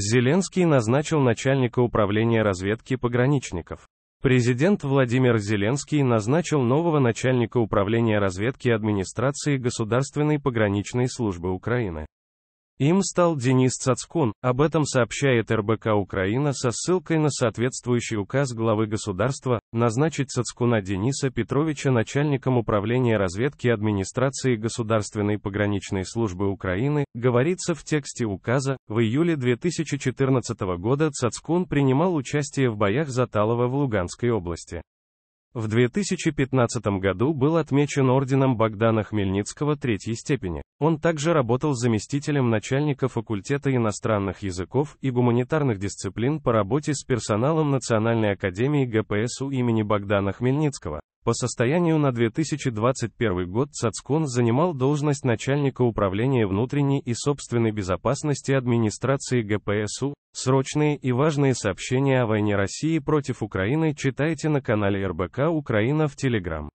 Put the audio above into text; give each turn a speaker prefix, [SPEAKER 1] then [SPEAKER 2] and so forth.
[SPEAKER 1] Зеленский назначил начальника управления разведки пограничников. Президент Владимир Зеленский назначил нового начальника управления разведки администрации Государственной пограничной службы Украины. Им стал Денис Цацкун, об этом сообщает РБК Украина со ссылкой на соответствующий указ главы государства, назначить Цацкуна Дениса Петровича начальником управления разведки администрации Государственной пограничной службы Украины, говорится в тексте указа, в июле 2014 года Цацкун принимал участие в боях за Талово в Луганской области. В 2015 году был отмечен орденом Богдана Хмельницкого третьей степени. Он также работал заместителем начальника факультета иностранных языков и гуманитарных дисциплин по работе с персоналом Национальной академии ГПСУ имени Богдана Хмельницкого. По состоянию на 2021 год Цацкон занимал должность начальника управления внутренней и собственной безопасности администрации ГПСУ. Срочные и важные сообщения о войне России против Украины читайте на канале РБК Украина в Телеграм.